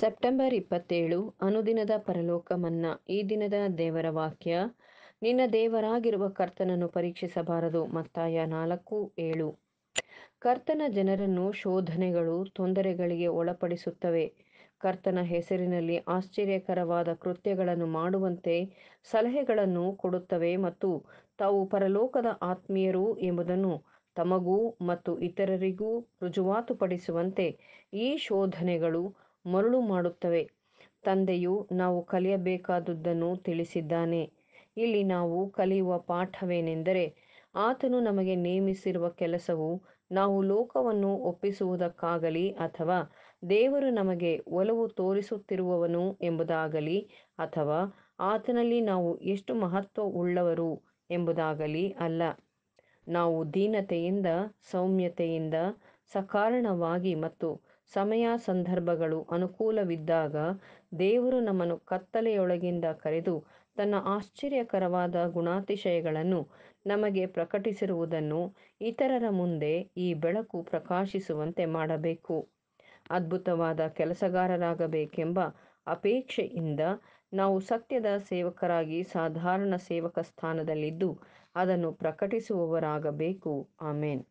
September ಇಪ್ಪತ್ತೇಳು ಅನುದಿನದ ಪರಲೋಕ ಮನ್ನಾ ಈ ದಿನದ ದೇವರ ವಾಕ್ಯ ನಿನ್ನ ದೇವರಾಗಿರುವ ಕರ್ತನನ್ನು ಪರೀಕ್ಷಿಸಬಾರದು ಮತ್ತಾಯ ನಾಲ್ಕು ಏಳು ಕರ್ತನ ಜನರನ್ನು ಶೋಧನೆಗಳು ತೊಂದರೆಗಳಿಗೆ ಒಳಪಡಿಸುತ್ತವೆ ಕರ್ತನ ಹೆಸರಿನಲ್ಲಿ ಆಶ್ಚರ್ಯಕರವಾದ ಕೃತ್ಯಗಳನ್ನು ಮಾಡುವಂತೆ ಸಲಹೆಗಳನ್ನು ಕೊಡುತ್ತವೆ ಮತ್ತು ತಾವು ಪರಲೋಕದ ಆತ್ಮೀಯರು ಎಂಬುದನ್ನು ತಮಗೂ ಮತ್ತು ಇತರರಿಗೂ ರುಜುವಾತುಪಡಿಸುವಂತೆ ಈ ಶೋಧನೆಗಳು ಮರಳು ಮಾಡುತ್ತವೆ ತಂದೆಯು ನಾವು ಕಲಿಯಬೇಕಾದದ್ದನ್ನು ತಿಳಿಸಿದ್ದಾನೆ ಇಲ್ಲಿ ನಾವು ಕಲಿಯುವ ಪಾಠವೇನೆಂದರೆ ಆತನು ನಮಗೆ ನೇಮಿಸಿರುವ ಕೆಲಸವು ನಾವು ಲೋಕವನ್ನು ಒಪ್ಪಿಸುವುದಕ್ಕಾಗಲಿ ಅಥವಾ ದೇವರು ನಮಗೆ ಒಲವು ತೋರಿಸುತ್ತಿರುವವನು ಎಂಬುದಾಗಲಿ ಅಥವಾ ಆತನಲ್ಲಿ ನಾವು ಎಷ್ಟು ಮಹತ್ವ ಉಳ್ಳವರು ಎಂಬುದಾಗಲಿ ಅಲ್ಲ ನಾವು ದೀನತೆಯಿಂದ ಸೌಮ್ಯತೆಯಿಂದ ಸಕಾರಣವಾಗಿ ಮತ್ತು ಸಮಯ ಸಂದರ್ಭಗಳು ಅನುಕೂಲವಿದ್ದಾಗ ದೇವರು ನಮ್ಮನ್ನು ಕತ್ತಲೆಯೊಳಗಿಂದ ಕರೆದು ತನ್ನ ಆಶ್ಚರ್ಯಕರವಾದ ಗುಣಾತಿಶಯಗಳನ್ನು ನಮಗೆ ಪ್ರಕಟಿಸಿರುವುದನ್ನು ಇತರರ ಮುಂದೆ ಈ ಬೆಳಕು ಪ್ರಕಾಶಿಸುವಂತೆ ಮಾಡಬೇಕು ಅದ್ಭುತವಾದ ಕೆಲಸಗಾರರಾಗಬೇಕೆಂಬ ಅಪೇಕ್ಷೆಯಿಂದ ನಾವು ಸತ್ಯದ ಸೇವಕರಾಗಿ ಸಾಧಾರಣ ಸೇವಕ ಸ್ಥಾನದಲ್ಲಿದ್ದು ಅದನ್ನು ಪ್ರಕಟಿಸುವವರಾಗಬೇಕು ಆಮೇನ್